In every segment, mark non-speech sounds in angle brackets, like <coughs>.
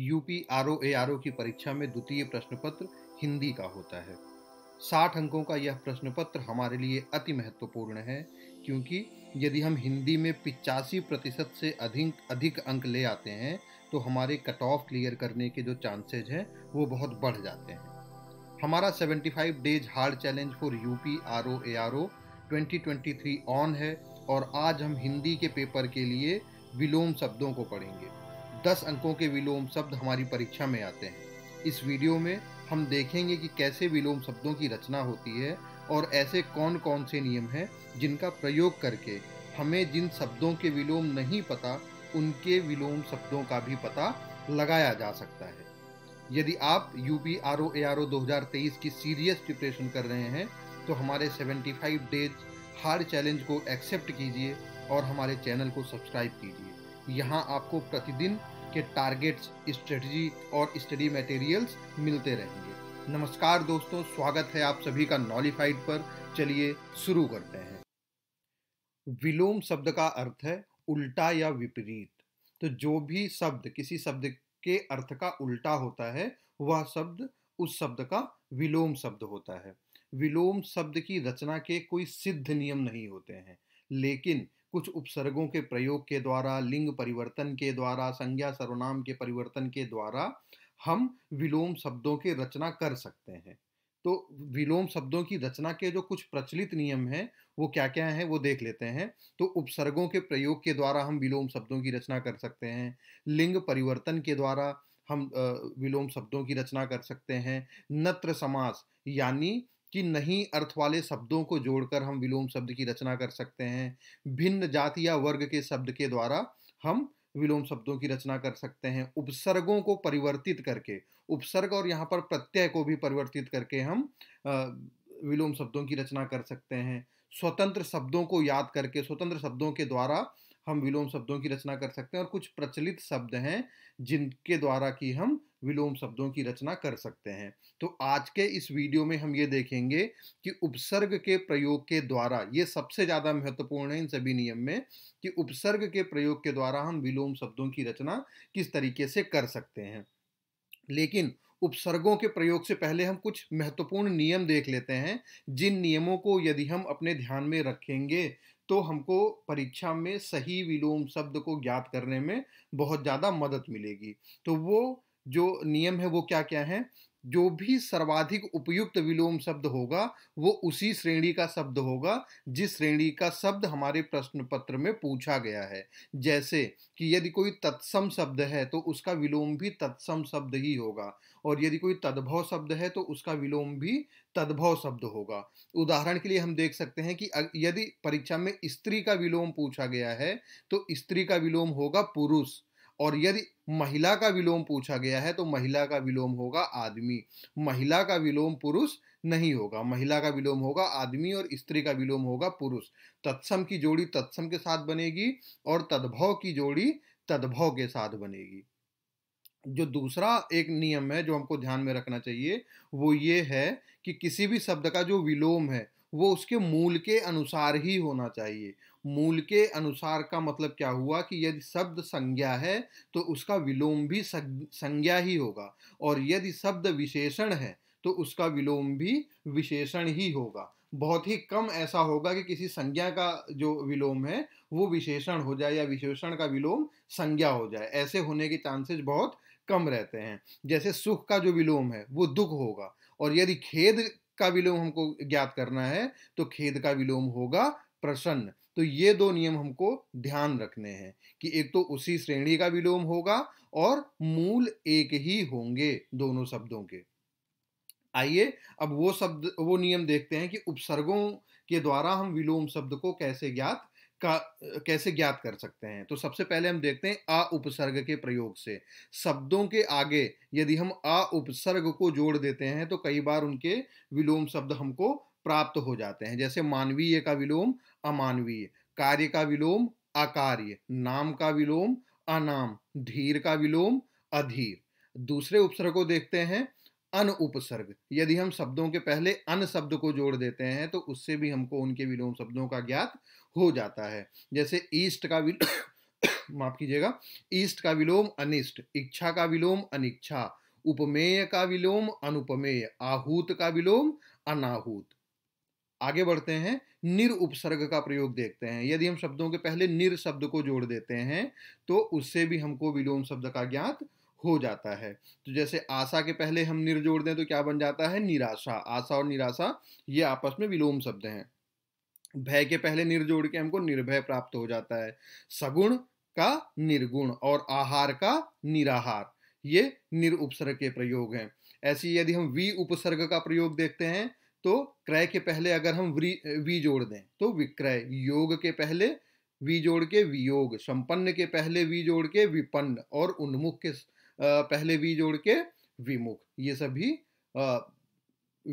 UP R O A R O की परीक्षा में द्वितीय प्रश्न पत्र हिंदी का होता है साठ अंकों का यह प्रश्न पत्र हमारे लिए अति महत्वपूर्ण है क्योंकि यदि हम हिंदी में पिचासी प्रतिशत से अधिक अधिक अंक ले आते हैं तो हमारे कट ऑफ क्लियर करने के जो चांसेज हैं वो बहुत बढ़ जाते हैं हमारा 75 days hard challenge for U P R O A R O twenty one है और आज हम हिंदी के पेपर के लिए विलोम शब्दों को पढ़ेंगे दस अंकों के विलोम शब्द हमारी परीक्षा में आते हैं इस वीडियो में हम देखेंगे कि कैसे विलोम शब्दों की रचना होती है और ऐसे कौन कौन से नियम हैं जिनका प्रयोग करके हमें जिन शब्दों के विलोम नहीं पता उनके विलोम शब्दों का भी पता लगाया जा सकता है यदि आप U P R O A R O दो हजार तेईस की सीरियस प्रिपरेशन कर रहे हैं तो हमारे seventy five days hard challenge को एक्सेप्ट कीजिए और हमारे चैनल को सब्सक्राइब कीजिए यहाँ आपको प्रतिदिन के टारगेट्स स्ट्रेटजी और स्टडी मटेरियल्स मिलते रहेंगे नमस्कार दोस्तों स्वागत है आप सभी का नॉलीफाइड पर चलिए शुरू करते हैं विलोम शब्द का अर्थ है उल्टा या विपरीत तो जो भी शब्द किसी शब्द के अर्थ का उल्टा होता है वह शब्द उस शब्द का विलोम शब्द होता है विलोम शब्द की रचना के कोई सिद्ध नियम नहीं होते हैं लेकिन कुछ उपसर्गों के प्रयोग के द्वारा लिंग परिवर्तन के द्वारा संज्ञा सर्वनाम के परिवर्तन के द्वारा हम विलोम शब्दों की रचना कर सकते हैं तो विलोम शब्दों की रचना के जो कुछ प्रचलित नियम हैं वो क्या क्या हैं वो देख लेते हैं तो उपसर्गों के प्रयोग के द्वारा हम विलोम शब्दों की रचना कर सकते हैं लिंग परिवर्तन के द्वारा हम विलोम शब्दों की रचना कर सकते हैं नत्र समास यानी कि नहीं अर्थ वाले शब्दों को जोड़कर हम विलोम शब्द की रचना कर सकते हैं भिन्न जाति या वर्ग के शब्द के द्वारा हम विलोम शब्दों की रचना कर सकते हैं उपसर्गों को परिवर्तित करके उपसर्ग और यहाँ पर प्रत्यय को भी परिवर्तित करके हम विलोम शब्दों की रचना कर सकते हैं स्वतंत्र शब्दों को याद करके स्वतंत्र शब्दों के द्वारा हम विलोम शब्दों की रचना कर सकते हैं और कुछ प्रचलित शब्द हैं जिनके द्वारा कि हम विलोम शब्दों की रचना कर सकते हैं तो आज के इस वीडियो में हम ये देखेंगे कि उपसर्ग के प्रयोग के द्वारा ये सबसे ज़्यादा महत्वपूर्ण है इन सभी नियम में कि उपसर्ग के प्रयोग के द्वारा हम विलोम शब्दों की रचना किस तरीके से कर सकते हैं लेकिन उपसर्गों के प्रयोग से पहले हम कुछ महत्वपूर्ण नियम देख लेते हैं जिन नियमों को यदि हम अपने ध्यान में रखेंगे तो हमको परीक्षा में सही विलोम शब्द को ज्ञात करने में बहुत ज़्यादा मदद मिलेगी तो वो जो नियम है वो क्या क्या है जो भी सर्वाधिक उपयुक्त विलोम शब्द होगा वो उसी श्रेणी का शब्द होगा जिस श्रेणी का शब्द हमारे प्रश्न पत्र में पूछा गया है जैसे कि यदि कोई तत्सम शब्द है तो उसका विलोम भी तत्सम शब्द ही होगा और यदि कोई तद्भव शब्द है तो उसका विलोम भी तद्भव शब्द होगा उदाहरण के लिए हम देख सकते हैं कि यदि परीक्षा में स्त्री का विलोम पूछा गया है तो स्त्री का विलोम होगा पुरुष और यदि महिला का विलोम पूछा गया है तो महिला का विलोम होगा आदमी महिला का विलोम पुरुष नहीं होगा महिला का विलोम होगा आदमी और स्त्री का विलोम होगा पुरुष तत्सम की जोड़ी तत्सम के साथ बनेगी और तद्भव की जोड़ी तद्भव के साथ बनेगी जो दूसरा एक नियम है जो हमको ध्यान में रखना चाहिए वो ये है कि किसी भी शब्द का जो विलोम है वो उसके मूल के अनुसार ही होना चाहिए मूल के अनुसार का मतलब क्या हुआ कि यदि शब्द संज्ञा है तो उसका विलोम भी संज्ञा ही होगा और यदि शब्द विशेषण है तो उसका विलोम भी विशेषण ही होगा बहुत ही कम ऐसा होगा कि किसी संज्ञा का जो विलोम है वो विशेषण हो जाए या विशेषण का विलोम संज्ञा हो जाए ऐसे होने के चांसेस बहुत कम रहते हैं जैसे सुख का जो विलोम है वो दुख होगा और यदि खेद का विलोम हमको ज्ञात करना है तो खेद का विलोम होगा प्रसन्न तो ये दो नियम हमको ध्यान रखने हैं कि एक तो उसी श्रेणी का विलोम होगा और मूल एक ही होंगे दोनों शब्दों के आइए अब वो शब्द वो नियम देखते हैं कि उपसर्गों के द्वारा हम विलोम शब्द को कैसे ज्ञात का कैसे ज्ञात कर सकते हैं तो सबसे पहले हम देखते हैं आ उपसर्ग के प्रयोग से शब्दों के आगे यदि हम आ उपसर्ग को जोड़ देते हैं तो कई बार उनके विलोम शब्द हमको प्राप्त हो जाते हैं जैसे मानवीय का विलोम अमानवीय कार्य का विलोम अकार्य नाम का विलोम अनाम धीर का विलोम अधीर दूसरे उपसर्ग को देखते हैं अन उपसर्ग यदि हम शब्दों के पहले अन शब्द को जोड़ देते हैं तो उससे भी हमको उनके विलोम शब्दों का ज्ञात हो जाता है जैसे ईस्ट का <coughs> माफ कीजिएगा ईस्ट का विलोम अनिष्ट इच्छा का विलोम अनिच्छा उपमेय का विलोम अनुपमेय आहूत का विलोम अनाहूत आगे बढ़ते हैं निर उपसर्ग का प्रयोग देखते हैं यदि हम शब्दों के पहले निर शब्द को जोड़ देते हैं तो उससे भी हमको विलोम शब्द का ज्ञात हो जाता है तो जैसे आशा के पहले हम निर जोड़ दें तो क्या बन जाता है निराशा आशा और निराशा ये आपस में विलोम शब्द हैं भय के पहले निर जोड़ के हमको निर्भय प्राप्त हो जाता है सगुण का निर्गुण और आहार का निराहार ये निर उपसर्ग के प्रयोग हैं ऐसे यदि हम वी उपसर्ग का प्रयोग देखते हैं तो क्रय के पहले अगर हम वी वी जोड़ दें तो विक्रय योग के पहले वी जोड़ के वियोग संपन्न के पहले वी जोड़ के विपन्न और उन्मुख के पहले वी जोड़ के विमुख ये सभी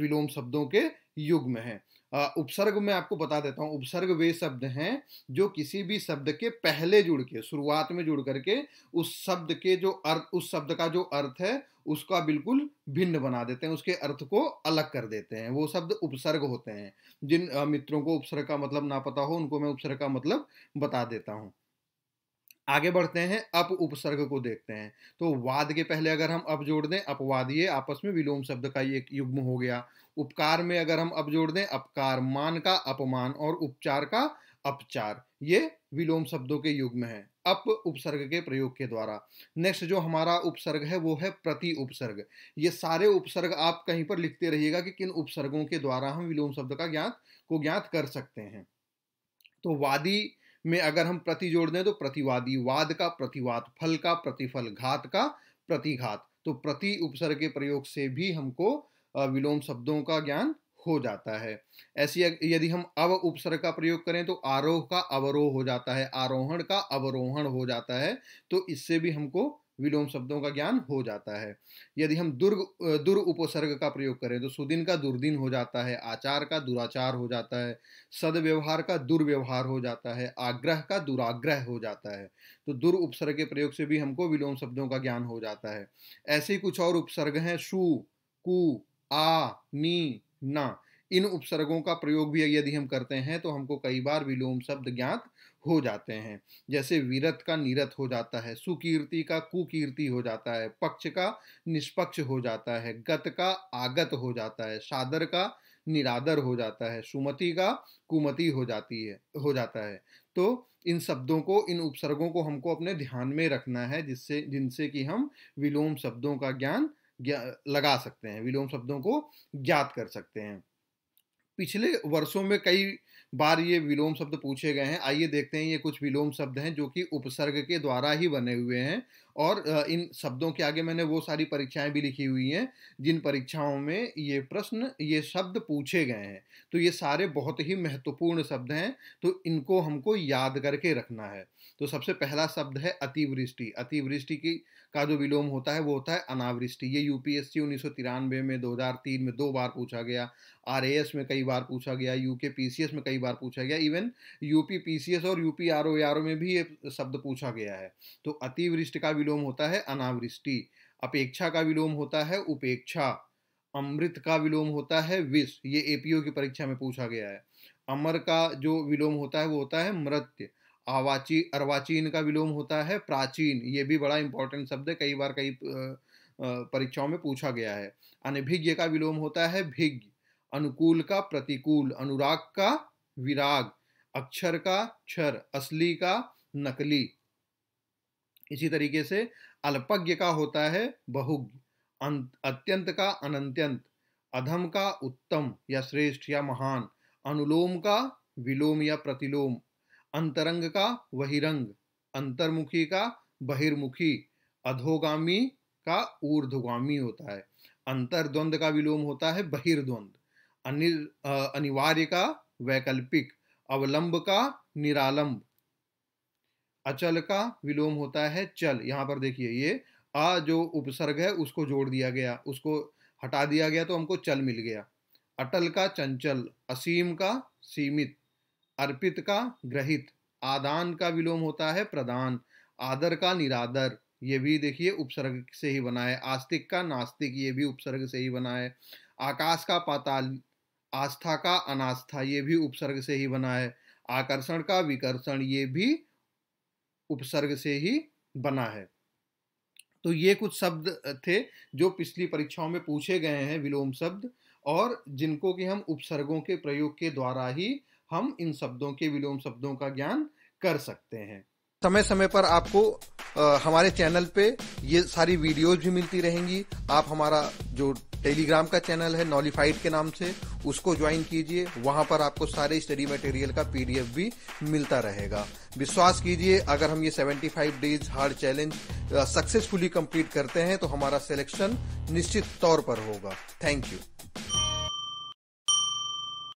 विलोम शब्दों के युग में है उपसर्ग में आपको बता देता हूँ उपसर्ग वे शब्द हैं जो किसी भी शब्द के पहले जुड़ के शुरुआत में जुड़ करके उस शब्द के जो अर्थ उस शब्द का जो अर्थ है उसका बिल्कुल भिन्न बना देते हैं उसके अर्थ को अलग कर देते हैं वो शब्द उपसर्ग होते हैं जिन मित्रों को उपसर्ग का मतलब ना पता हो उनको मैं उपसर्ग का मतलब बता देता हूँ आगे बढ़ते हैं अप उपसर्ग को देखते हैं तो वाद के पहले अगर हम अप जोड़ दें अपवाद ये आपस में विलोम शब्द का ये एक युग्म हो गया उपकार में अगर हम अप जोड़ दें अपकार मान का अपमान और उपचार का अपचार ये विलोम शब्दों के युग्म है अप उपसर्ग के प्रयोग के द्वारा नेक्स्ट जो हमारा उपसर्ग है वो है प्रति उपसर्ग ये सारे उपसर्ग आप कहीं पर लिखते रहिएगा कि किन उपसर्गों के द्वारा हम विलोम शब्द का ज्ञात को ज्ञात कर सकते हैं तो वादी में अगर हम प्रति जोड़ दें तो प्रतिवादी वाद का प्रतिवाद फल का प्रतिफल घात का प्रतिघात तो प्रति उपसर्ग के प्रयोग से भी हमको विलोम शब्दों का ज्ञान हो जाता है ऐसी यदि हम अव उपसर्ग का प्रयोग करें तो आरोह का अवरोह हो जाता है आरोहण का अवरोहण हो जाता है तो इससे भी हमको विलोम शब्दों का ज्ञान हो जाता है यदि हम दुर्ग दुर् उपसर्ग का प्रयोग करें तो सुदिन का दुर्दिन हो जाता है आचार का दुराचार हो जाता है सदव्यवहार का दुर्व्यवहार हो जाता है आग्रह का दुराग्रह हो जाता है तो दुर उपसर्ग के प्रयोग से भी हमको विलोम शब्दों का ज्ञान हो जाता है ऐसे कुछ और उपसर्ग हैं शु कु आ नी ना इन उपसर्गों का प्रयोग भी यदि हम करते हैं तो हमको कई बार विलोम शब्द ज्ञात हो जाते हैं जैसे वीरत का नीरत हो जाता है सुकीर्ति का कुकीर्ति हो जाता है पक्ष का निष्पक्ष हो जाता है गत का आगत हो जाता है सादर का निरादर हो जाता है सुमति का कुमति हो जाती है हो जाता है तो इन शब्दों को इन उपसर्गों को हमको अपने ध्यान में रखना है जिससे जिनसे कि हम विलोम शब्दों का ज्ञान लगा सकते हैं विलोम शब्दों को ज्ञात कर सकते हैं पिछले वर्षों में कई बार ये विलोम शब्द पूछे गए हैं आइए देखते हैं ये कुछ विलोम शब्द हैं जो कि उपसर्ग के द्वारा ही बने हुए हैं और इन शब्दों के आगे मैंने वो सारी परीक्षाएं भी लिखी हुई हैं जिन परीक्षाओं में ये प्रश्न ये शब्द पूछे गए हैं तो ये सारे बहुत ही महत्वपूर्ण शब्द हैं तो इनको हमको याद करके रखना है तो सबसे पहला शब्द है अतिवृष्टि अतिवृष्टि की का जो विलोम होता है वो होता है अनावृष्टि ये यूपीएससी उन्नीस में 2003 में दो बार पूछा गया आर में कई बार पूछा गया यूके पीसीएस में कई बार पूछा गया इवन यूपी पीसीएस और यूपी आर ओ में भी ये शब्द पूछा गया है तो अतिवृष्टि का विलोम होता है अनावृष्टि अपेक्षा का विलोम होता है उपेक्षा अमृत का विलोम होता है विष ये एपीओ की परीक्षा में पूछा गया है अमर का जो विलोम होता है वो होता है मृत्यु आवाची अर्वाचीन का विलोम होता है प्राचीन ये भी बड़ा इंपॉर्टेंट शब्द है कई बार कई परीक्षाओं में पूछा गया है अनभिज्ञ का विलोम होता है भिज्ञ अनुकूल का प्रतिकूल अनुराग का विराग अक्षर का क्षर असली का नकली इसी तरीके से अल्पज्ञ का होता है बहुज्ञ अत्यंत का अनंत्यंत अधम का उत्तम या श्रेष्ठ या महान अनुलोम का विलोम या प्रतिलोम अंतरंग का बहिरंग अंतर्मुखी का बहिर्मुखी अधोगामी का ऊर्ध्वगामी होता है अंतर्द्वंद का विलोम होता है बहिर्द्वंद अनिवार्य का वैकल्पिक अवलंब का निरालंब अचल का विलोम होता है चल यहां पर देखिए ये आ जो उपसर्ग है उसको जोड़ दिया गया उसको हटा दिया गया तो हमको चल मिल गया अटल का चंचल असीम का सीमित अर्पित का ग्रहित आदान का विलोम होता है प्रदान आदर का निरादर ये भी देखिए उपसर्ग से ही बना है आस्तिक का नास्तिक ये भी उपसर्ग से ही बना है आकाश का पाताल आस्था का अनास्था ये भी उपसर्ग से ही बना है आकर्षण का विकर्षण ये भी उपसर्ग से ही बना है तो ये कुछ शब्द थे जो पिछली परीक्षाओं में पूछे गए हैं विलोम शब्द और जिनको कि हम उपसर्गों के प्रयोग के द्वारा ही हम इन शब्दों के विलोम शब्दों का ज्ञान कर सकते हैं समय समय पर आपको आ, हमारे चैनल पे ये सारी वीडियोज भी मिलती रहेंगी आप हमारा जो टेलीग्राम का चैनल है नॉलीफाइड के नाम से उसको ज्वाइन कीजिए वहां पर आपको सारे स्टडी मटेरियल का पीडीएफ भी मिलता रहेगा विश्वास कीजिए अगर हम ये 75 days hard challenge successfully complete करते हैं तो हमारा सिलेक्शन निश्चित तौर पर होगा थैंक यू